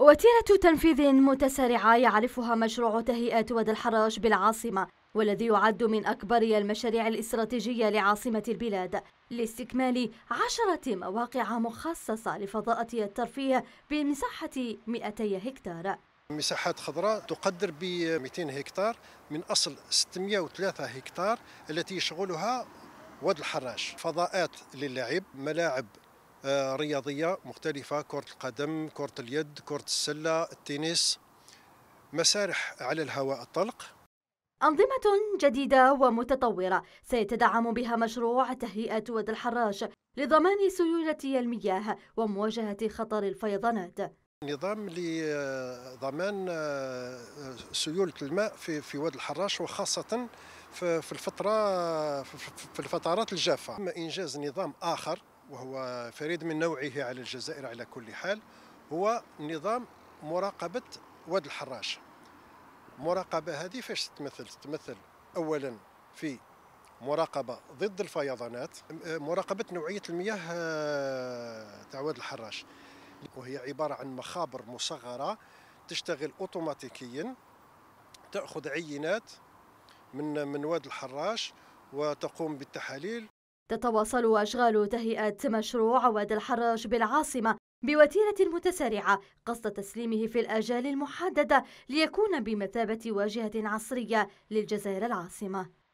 وتيرة تنفيذ متسارعة يعرفها مشروع تهيئة واد الحراش بالعاصمة والذي يعد من أكبر المشاريع الاستراتيجية لعاصمة البلاد لاستكمال عشرة مواقع مخصصة لفضاءة الترفيه بمساحة 200 هكتار مساحات خضراء تقدر ب 200 هكتار من أصل 603 هكتار التي يشغلها واد الحراش فضاءات للعب ملاعب آه، رياضية مختلفة كرة القدم كرة اليد كرة السلة التنس مسارح على الهواء الطلق أنظمة جديدة ومتطورة سيتدعم بها مشروع تهيئة واد الحراش لضمان سيولة المياه ومواجهة خطر الفيضانات نظام لضمان آه، آه، سيولة الماء في في واد الحراش وخاصة في الفترة في الفترات الجافة إنجاز نظام آخر وهو فريد من نوعه على الجزائر على كل حال هو نظام مراقبة واد الحراش المراقبة هذه فاش تتمثل تتمثل أولا في مراقبة ضد الفيضانات مراقبة نوعية المياه آه، تاع واد الحراش وهي عبارة عن مخابر مصغرة تشتغل أوتوماتيكيا تأخذ عينات من من واد الحراش وتقوم بالتحاليل تتواصل أشغال تهيئة مشروع واد الحراج بالعاصمة بوتيرة متسارعة قصد تسليمه في الآجال المحددة ليكون بمثابة واجهة عصرية للجزائر العاصمة